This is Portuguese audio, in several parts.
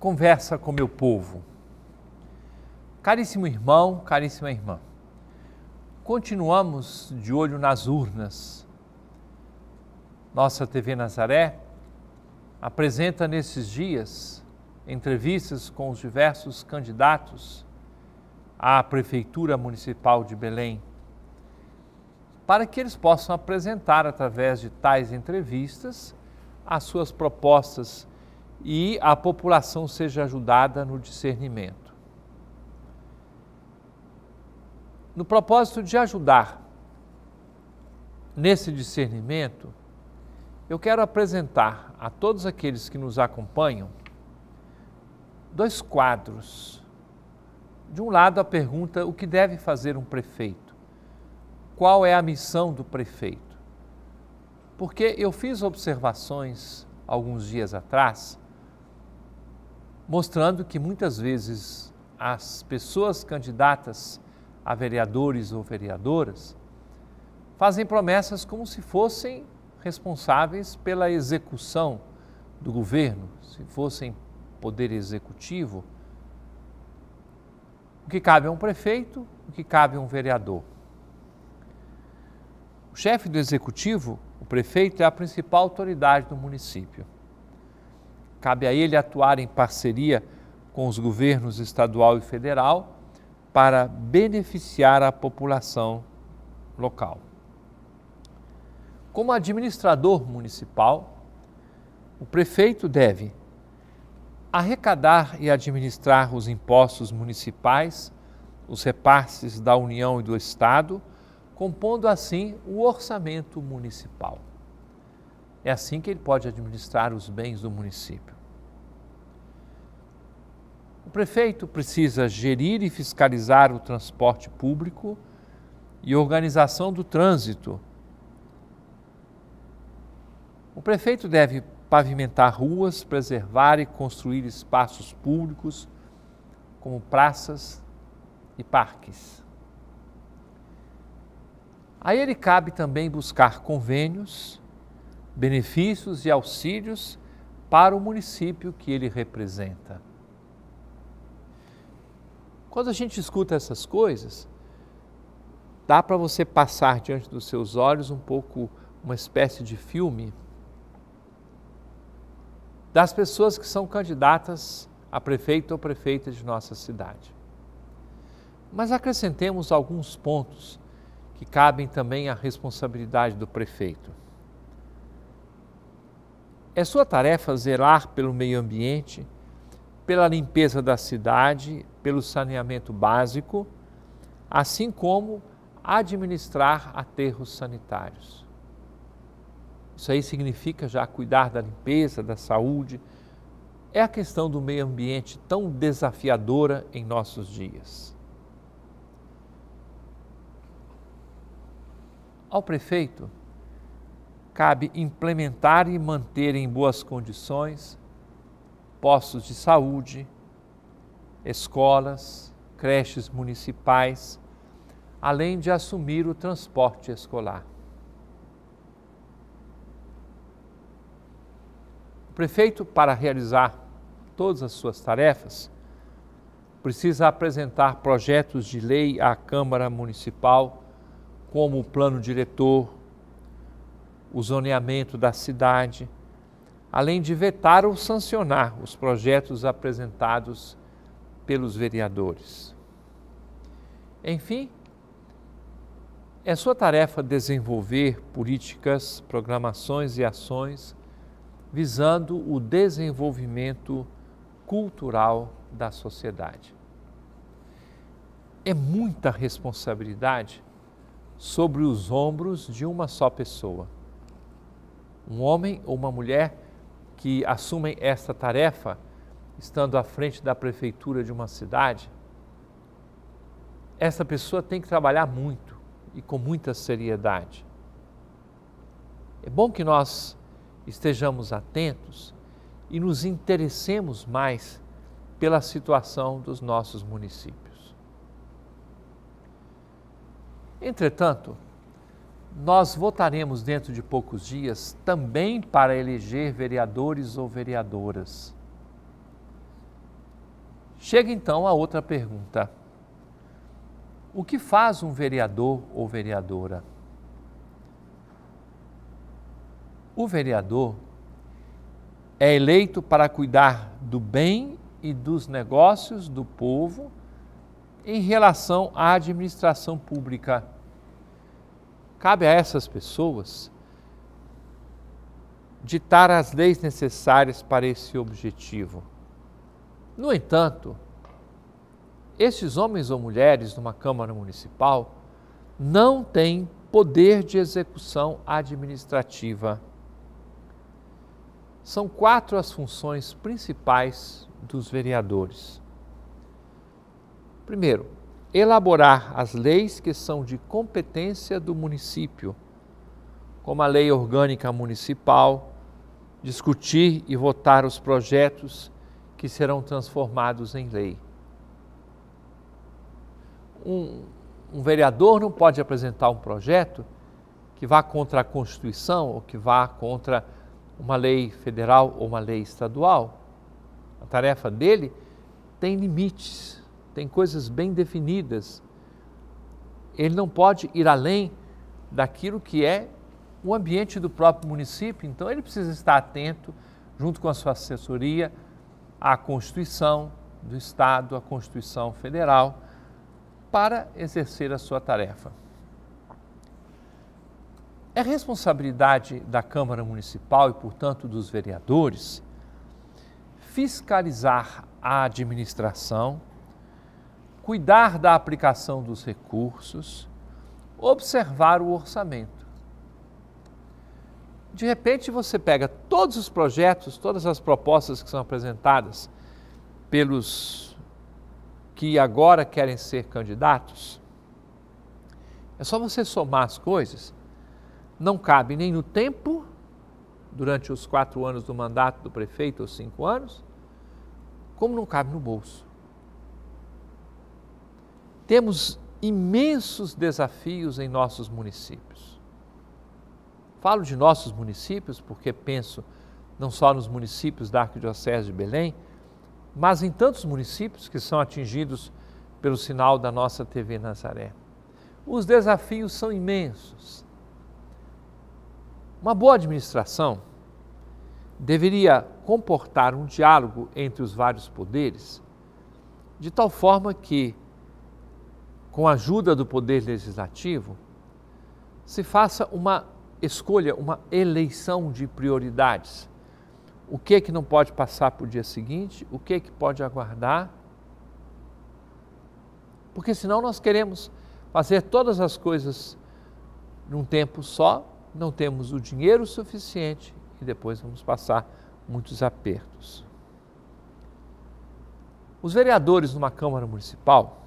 conversa com meu povo. Caríssimo irmão, caríssima irmã, continuamos de olho nas urnas. Nossa TV Nazaré apresenta nesses dias entrevistas com os diversos candidatos à Prefeitura Municipal de Belém, para que eles possam apresentar, através de tais entrevistas, as suas propostas e a população seja ajudada no discernimento. No propósito de ajudar nesse discernimento, eu quero apresentar a todos aqueles que nos acompanham dois quadros. De um lado, a pergunta: o que deve fazer um prefeito? Qual é a missão do prefeito? Porque eu fiz observações alguns dias atrás mostrando que muitas vezes as pessoas candidatas a vereadores ou vereadoras fazem promessas como se fossem responsáveis pela execução do governo, se fossem poder executivo. O que cabe a um prefeito, o que cabe a um vereador. O chefe do executivo, o prefeito, é a principal autoridade do município. Cabe a ele atuar em parceria com os governos estadual e federal para beneficiar a população local. Como administrador municipal, o prefeito deve arrecadar e administrar os impostos municipais, os repasses da União e do Estado, compondo assim o orçamento municipal. É assim que ele pode administrar os bens do município. O prefeito precisa gerir e fiscalizar o transporte público e organização do trânsito. O prefeito deve pavimentar ruas, preservar e construir espaços públicos, como praças e parques. A ele cabe também buscar convênios benefícios e auxílios para o município que ele representa. Quando a gente escuta essas coisas, dá para você passar diante dos seus olhos um pouco uma espécie de filme das pessoas que são candidatas a prefeito ou prefeita de nossa cidade. Mas acrescentemos alguns pontos que cabem também à responsabilidade do prefeito. É sua tarefa zelar pelo meio ambiente, pela limpeza da cidade, pelo saneamento básico, assim como administrar aterros sanitários. Isso aí significa já cuidar da limpeza, da saúde. É a questão do meio ambiente tão desafiadora em nossos dias. Ao prefeito, cabe implementar e manter em boas condições postos de saúde, escolas, creches municipais, além de assumir o transporte escolar. O prefeito, para realizar todas as suas tarefas, precisa apresentar projetos de lei à Câmara Municipal, como o plano diretor, o zoneamento da cidade, além de vetar ou sancionar os projetos apresentados pelos vereadores. Enfim, é sua tarefa desenvolver políticas, programações e ações visando o desenvolvimento cultural da sociedade. É muita responsabilidade sobre os ombros de uma só pessoa um homem ou uma mulher que assumem esta tarefa, estando à frente da prefeitura de uma cidade, essa pessoa tem que trabalhar muito e com muita seriedade. É bom que nós estejamos atentos e nos interessemos mais pela situação dos nossos municípios. Entretanto, nós votaremos dentro de poucos dias também para eleger vereadores ou vereadoras. Chega então a outra pergunta. O que faz um vereador ou vereadora? O vereador é eleito para cuidar do bem e dos negócios do povo em relação à administração pública Cabe a essas pessoas ditar as leis necessárias para esse objetivo. No entanto, esses homens ou mulheres numa Câmara Municipal não têm poder de execução administrativa. São quatro as funções principais dos vereadores. Primeiro, elaborar as leis que são de competência do município, como a lei orgânica municipal, discutir e votar os projetos que serão transformados em lei. Um, um vereador não pode apresentar um projeto que vá contra a Constituição ou que vá contra uma lei federal ou uma lei estadual. A tarefa dele tem limites tem coisas bem definidas. Ele não pode ir além daquilo que é o ambiente do próprio município, então ele precisa estar atento, junto com a sua assessoria, à Constituição do Estado, à Constituição Federal, para exercer a sua tarefa. É responsabilidade da Câmara Municipal e, portanto, dos vereadores fiscalizar a administração cuidar da aplicação dos recursos, observar o orçamento. De repente, você pega todos os projetos, todas as propostas que são apresentadas pelos que agora querem ser candidatos. É só você somar as coisas. Não cabe nem no tempo, durante os quatro anos do mandato do prefeito, ou cinco anos, como não cabe no bolso. Temos imensos desafios em nossos municípios. Falo de nossos municípios porque penso não só nos municípios da Arquidiocese de Belém, mas em tantos municípios que são atingidos pelo sinal da nossa TV Nazaré. Os desafios são imensos. Uma boa administração deveria comportar um diálogo entre os vários poderes, de tal forma que com a ajuda do Poder Legislativo, se faça uma escolha, uma eleição de prioridades. O que é que não pode passar para o dia seguinte? O que é que pode aguardar? Porque senão nós queremos fazer todas as coisas num tempo só, não temos o dinheiro suficiente e depois vamos passar muitos apertos. Os vereadores numa Câmara Municipal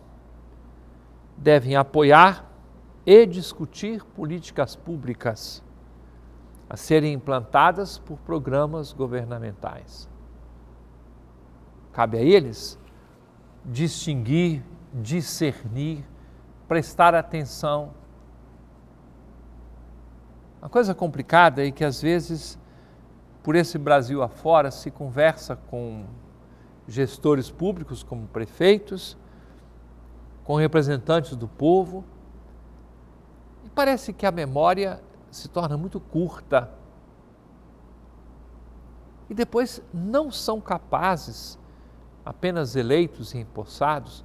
devem apoiar e discutir políticas públicas a serem implantadas por programas governamentais. Cabe a eles distinguir, discernir, prestar atenção. Uma coisa complicada e é que às vezes por esse Brasil afora se conversa com gestores públicos como prefeitos com representantes do povo. E parece que a memória se torna muito curta. E depois não são capazes, apenas eleitos e empossados,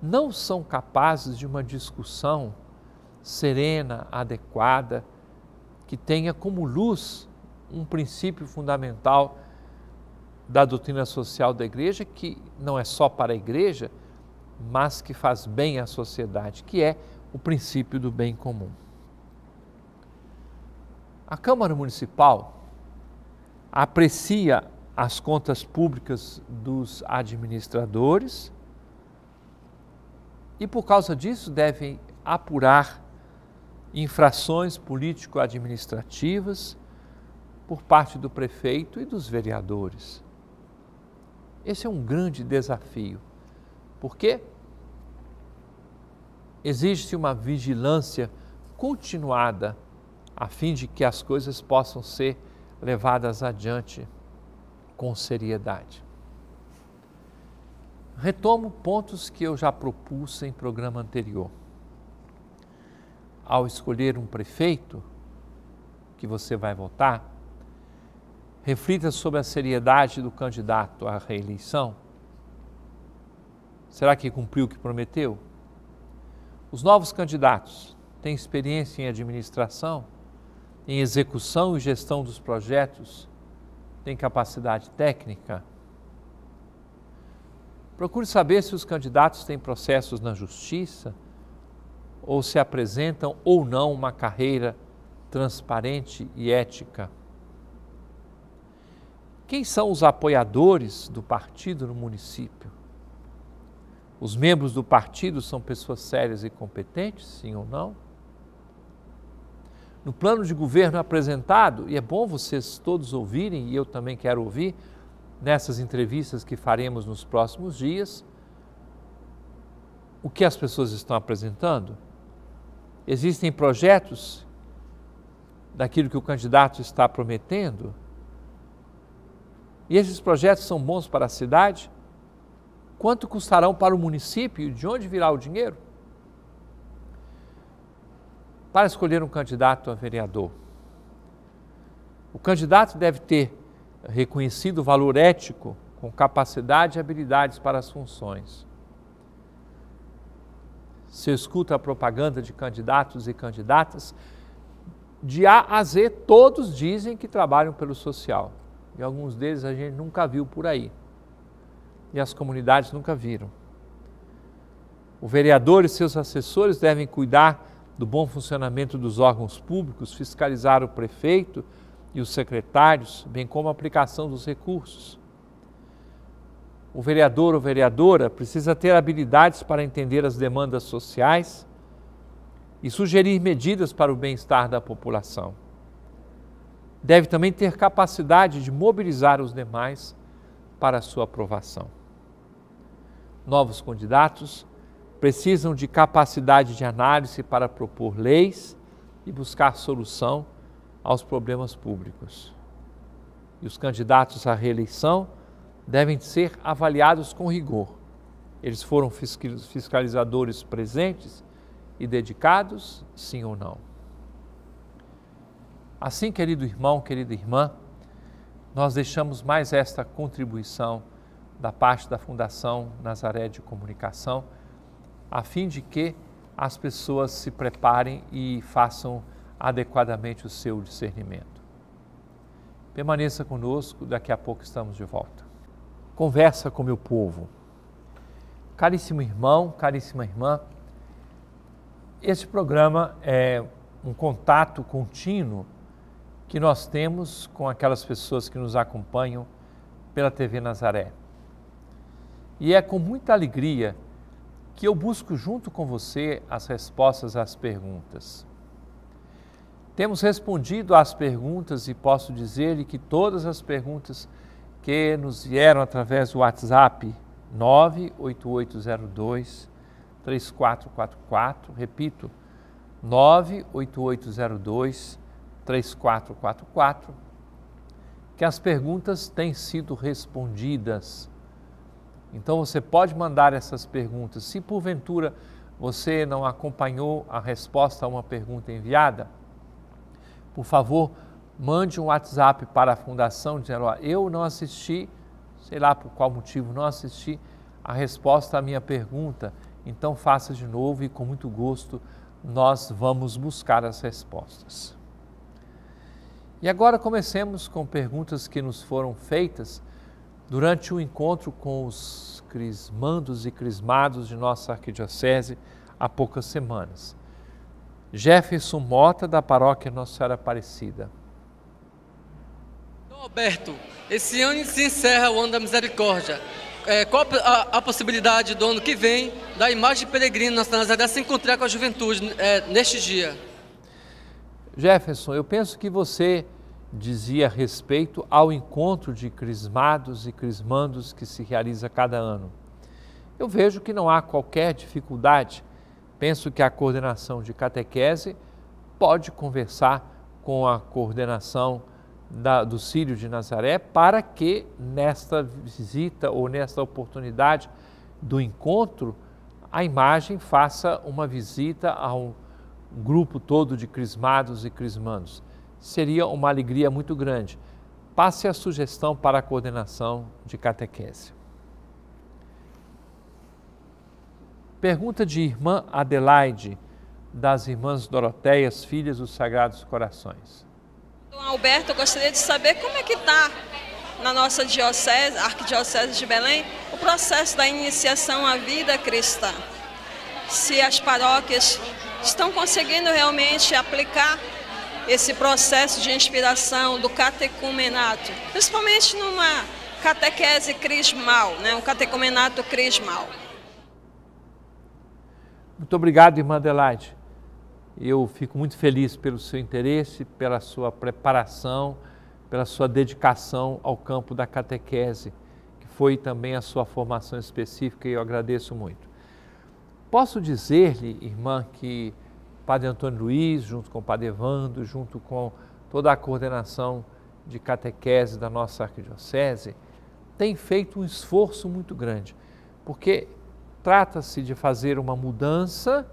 não são capazes de uma discussão serena, adequada, que tenha como luz um princípio fundamental da doutrina social da igreja, que não é só para a igreja, mas que faz bem à sociedade, que é o princípio do bem comum. A Câmara Municipal aprecia as contas públicas dos administradores e, por causa disso, devem apurar infrações político-administrativas por parte do prefeito e dos vereadores. Esse é um grande desafio porque exige-se uma vigilância continuada a fim de que as coisas possam ser levadas adiante com seriedade. Retomo pontos que eu já propus em programa anterior. Ao escolher um prefeito que você vai votar, reflita sobre a seriedade do candidato à reeleição Será que cumpriu o que prometeu? Os novos candidatos têm experiência em administração, em execução e gestão dos projetos, têm capacidade técnica? Procure saber se os candidatos têm processos na justiça ou se apresentam ou não uma carreira transparente e ética. Quem são os apoiadores do partido no município? Os membros do partido são pessoas sérias e competentes, sim ou não? No plano de governo apresentado, e é bom vocês todos ouvirem, e eu também quero ouvir, nessas entrevistas que faremos nos próximos dias, o que as pessoas estão apresentando. Existem projetos daquilo que o candidato está prometendo, e esses projetos são bons para a cidade? quanto custarão para o município e de onde virá o dinheiro? Para escolher um candidato a vereador, o candidato deve ter reconhecido valor ético, com capacidade e habilidades para as funções. Se escuta a propaganda de candidatos e candidatas, de A a Z, todos dizem que trabalham pelo social. E alguns deles a gente nunca viu por aí e as comunidades nunca viram. O vereador e seus assessores devem cuidar do bom funcionamento dos órgãos públicos, fiscalizar o prefeito e os secretários, bem como a aplicação dos recursos. O vereador ou vereadora precisa ter habilidades para entender as demandas sociais e sugerir medidas para o bem-estar da população. Deve também ter capacidade de mobilizar os demais para sua aprovação novos candidatos, precisam de capacidade de análise para propor leis e buscar solução aos problemas públicos. E os candidatos à reeleição devem ser avaliados com rigor. Eles foram fiscalizadores presentes e dedicados, sim ou não. Assim, querido irmão, querida irmã, nós deixamos mais esta contribuição da parte da Fundação Nazaré de Comunicação, a fim de que as pessoas se preparem e façam adequadamente o seu discernimento. Permaneça conosco, daqui a pouco estamos de volta. Conversa com meu povo. Caríssimo irmão, caríssima irmã, este programa é um contato contínuo que nós temos com aquelas pessoas que nos acompanham pela TV Nazaré. E é com muita alegria que eu busco junto com você as respostas às perguntas. Temos respondido às perguntas e posso dizer-lhe que todas as perguntas que nos vieram através do WhatsApp 98802 3444, repito, 98802 3444, que as perguntas têm sido respondidas então você pode mandar essas perguntas. Se porventura você não acompanhou a resposta a uma pergunta enviada, por favor, mande um WhatsApp para a fundação dizendo: ó, eu não assisti, sei lá por qual motivo não assisti a resposta à minha pergunta. Então faça de novo e com muito gosto nós vamos buscar as respostas. E agora comecemos com perguntas que nos foram feitas Durante o encontro com os crismandos e crismados de nossa arquidiocese há poucas semanas, Jefferson Mota, da paróquia Nossa Senhora Aparecida. Roberto, esse ano se encerra o ano da misericórdia. É, qual a, a, possibilidade do ano que vem da imagem de peregrino Nossa Nazaré se encontrar com a juventude é, neste dia? Jefferson, eu penso que você dizia respeito ao encontro de crismados e crismandos que se realiza cada ano. Eu vejo que não há qualquer dificuldade. Penso que a coordenação de catequese pode conversar com a coordenação da, do Círio de Nazaré para que nesta visita ou nesta oportunidade do encontro a imagem faça uma visita a um grupo todo de crismados e crismandos seria uma alegria muito grande. Passe a sugestão para a coordenação de catequese. Pergunta de irmã Adelaide, das irmãs Doroteias, filhas dos Sagrados Corações. Dom Alberto, eu gostaria de saber como é que está na nossa diocese, arquidiocese de Belém, o processo da iniciação à vida cristã. Se as paróquias estão conseguindo realmente aplicar esse processo de inspiração do catecumenato, principalmente numa catequese crismal, né? um catecumenato crismal. Muito obrigado, irmã Adelaide. Eu fico muito feliz pelo seu interesse, pela sua preparação, pela sua dedicação ao campo da catequese, que foi também a sua formação específica e eu agradeço muito. Posso dizer-lhe, irmã, que Padre Antônio Luiz, junto com o Padre Evandro, junto com toda a coordenação de catequese da nossa arquidiocese, tem feito um esforço muito grande, porque trata-se de fazer uma mudança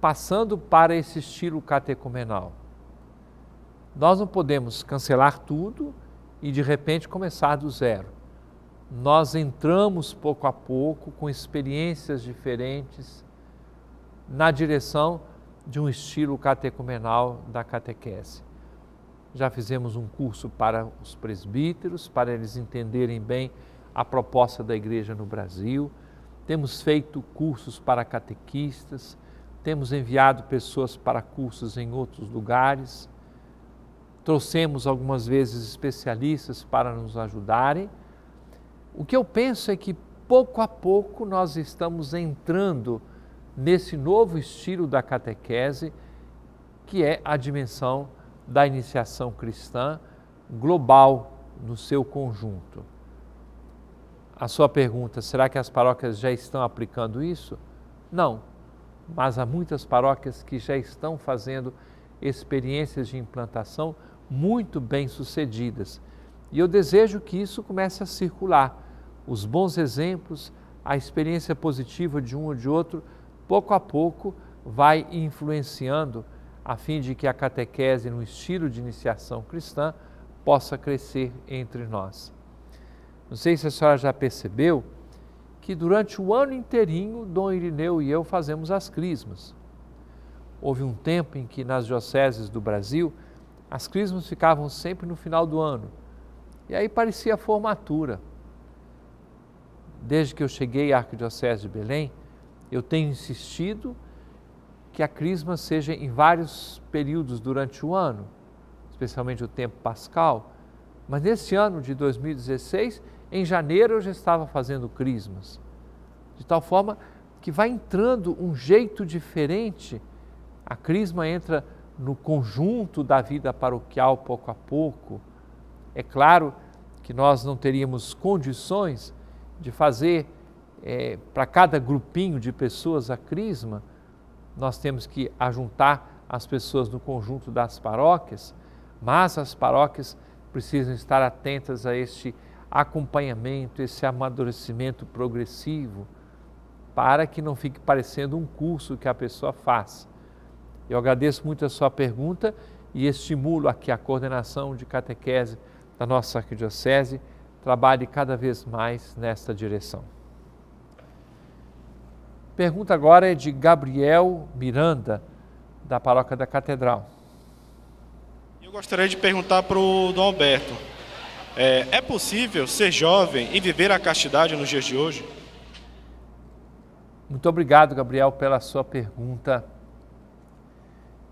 passando para esse estilo catecumenal. Nós não podemos cancelar tudo e de repente começar do zero. Nós entramos pouco a pouco com experiências diferentes na direção de um estilo catecumenal da catequese. Já fizemos um curso para os presbíteros, para eles entenderem bem a proposta da igreja no Brasil. Temos feito cursos para catequistas, temos enviado pessoas para cursos em outros lugares. Trouxemos algumas vezes especialistas para nos ajudarem. O que eu penso é que pouco a pouco nós estamos entrando nesse novo estilo da catequese, que é a dimensão da iniciação cristã global no seu conjunto. A sua pergunta, será que as paróquias já estão aplicando isso? Não, mas há muitas paróquias que já estão fazendo experiências de implantação muito bem sucedidas. E eu desejo que isso comece a circular. Os bons exemplos, a experiência positiva de um ou de outro pouco a pouco vai influenciando a fim de que a catequese no estilo de iniciação cristã possa crescer entre nós. Não sei se a senhora já percebeu que durante o ano inteirinho Dom Irineu e eu fazemos as crismas. Houve um tempo em que nas dioceses do Brasil as crismas ficavam sempre no final do ano. E aí parecia formatura. Desde que eu cheguei à Arquidiocese de Belém, eu tenho insistido que a crisma seja em vários períodos durante o ano, especialmente o tempo pascal, mas nesse ano de 2016, em janeiro eu já estava fazendo crismas, de tal forma que vai entrando um jeito diferente. A crisma entra no conjunto da vida paroquial pouco a pouco. É claro que nós não teríamos condições de fazer é, para cada grupinho de pessoas a crisma, nós temos que ajuntar as pessoas no conjunto das paróquias, mas as paróquias precisam estar atentas a este acompanhamento, esse amadurecimento progressivo, para que não fique parecendo um curso que a pessoa faz. Eu agradeço muito a sua pergunta e estimulo aqui a coordenação de catequese da nossa arquidiocese trabalhe cada vez mais nesta direção. Pergunta agora é de Gabriel Miranda, da paróquia da Catedral. Eu gostaria de perguntar para o Dom Alberto: é, é possível ser jovem e viver a castidade nos dias de hoje? Muito obrigado, Gabriel, pela sua pergunta.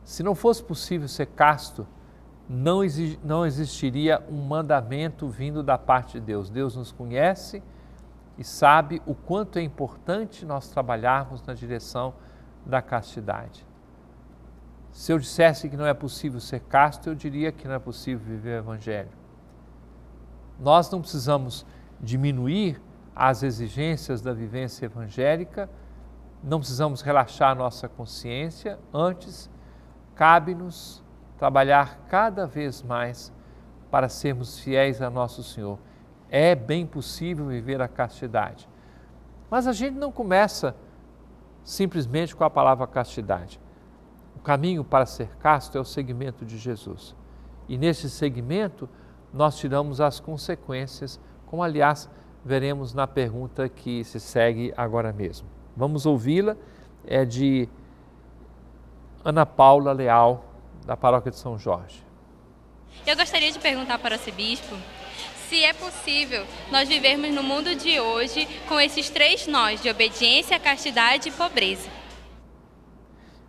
Se não fosse possível ser casto, não, existiria um mandamento vindo da parte de Deus. Deus nos conhece e sabe o quanto é importante nós trabalharmos na direção da castidade. Se eu dissesse que não é possível ser casto, eu diria que não é possível viver o Evangelho. Nós não precisamos diminuir as exigências da vivência evangélica, não precisamos relaxar nossa consciência, antes, cabe-nos trabalhar cada vez mais para sermos fiéis a nosso Senhor. É bem possível viver a castidade. Mas a gente não começa simplesmente com a palavra castidade. O caminho para ser casto é o segmento de Jesus. E nesse segmento nós tiramos as consequências, como aliás veremos na pergunta que se segue agora mesmo. Vamos ouvi-la, é de Ana Paula Leal, da Paróquia de São Jorge. Eu gostaria de perguntar para o arcebispo se é possível nós vivermos no mundo de hoje com esses três nós de obediência, castidade e pobreza.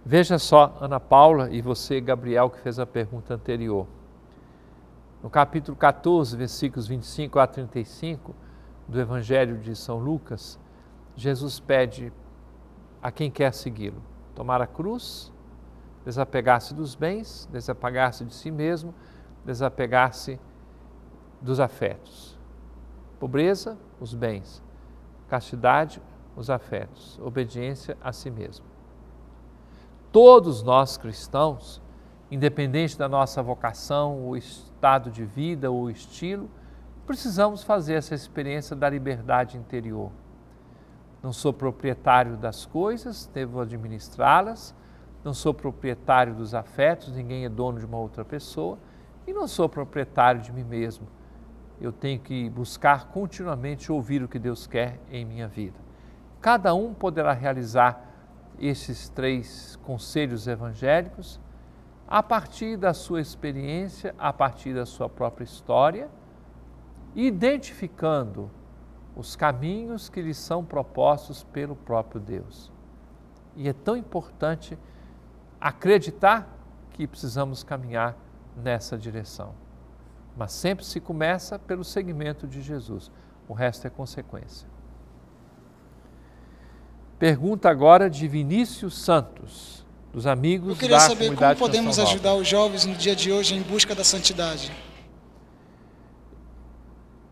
Veja só, Ana Paula e você, Gabriel, que fez a pergunta anterior. No capítulo 14, versículos 25 a 35 do Evangelho de São Lucas, Jesus pede a quem quer segui-lo tomar a cruz, desapegar-se dos bens, desapegar-se de si mesmo, desapegar-se dos afetos. Pobreza, os bens. Castidade, os afetos. Obediência a si mesmo. Todos nós cristãos, independente da nossa vocação, o estado de vida ou estilo, precisamos fazer essa experiência da liberdade interior. Não sou proprietário das coisas, devo administrá-las. Não sou proprietário dos afetos, ninguém é dono de uma outra pessoa. E não sou proprietário de mim mesmo eu tenho que buscar continuamente ouvir o que Deus quer em minha vida. Cada um poderá realizar esses três conselhos evangélicos a partir da sua experiência, a partir da sua própria história, identificando os caminhos que lhes são propostos pelo próprio Deus. E é tão importante acreditar que precisamos caminhar nessa direção. Mas sempre se começa pelo segmento de Jesus, o resto é consequência. Pergunta agora de Vinícius Santos, dos amigos da comunidade. Eu queria saber como podemos ajudar os jovens no dia de hoje em busca da santidade.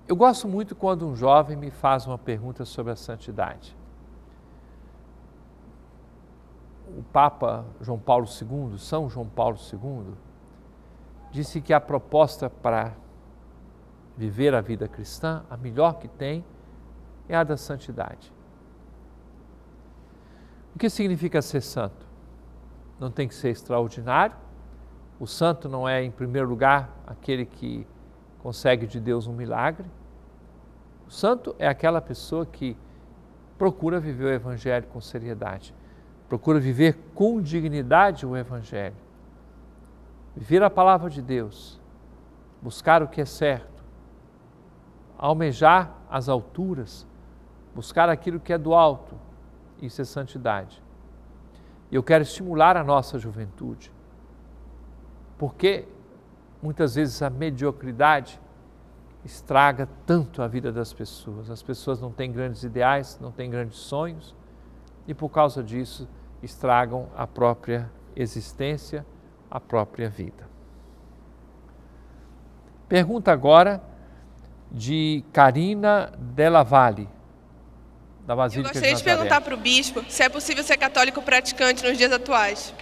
Eu gosto muito quando um jovem me faz uma pergunta sobre a santidade. O Papa João Paulo II, São João Paulo II, disse que a proposta para viver a vida cristã, a melhor que tem, é a da santidade. O que significa ser santo? Não tem que ser extraordinário. O santo não é, em primeiro lugar, aquele que consegue de Deus um milagre. O santo é aquela pessoa que procura viver o Evangelho com seriedade, procura viver com dignidade o Evangelho, Viver a palavra de Deus, buscar o que é certo, almejar as alturas, buscar aquilo que é do alto, isso é santidade. E Eu quero estimular a nossa juventude, porque muitas vezes a mediocridade estraga tanto a vida das pessoas. As pessoas não têm grandes ideais, não têm grandes sonhos e por causa disso estragam a própria existência a própria vida. Pergunta agora de Karina Della Valle, da Basílica Eu gostaria de, de perguntar para o bispo se é possível ser católico praticante nos dias atuais.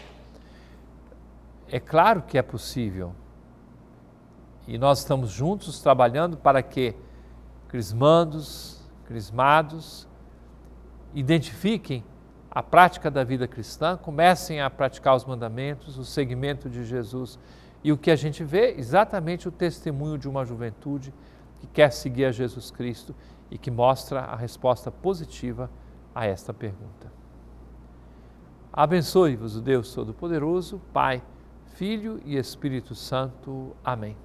É claro que é possível. E nós estamos juntos trabalhando para que crismandos, crismados, identifiquem a prática da vida cristã, comecem a praticar os mandamentos, o segmento de Jesus. E o que a gente vê exatamente o testemunho de uma juventude que quer seguir a Jesus Cristo e que mostra a resposta positiva a esta pergunta. Abençoe-vos o Deus Todo-Poderoso, Pai, Filho e Espírito Santo. Amém.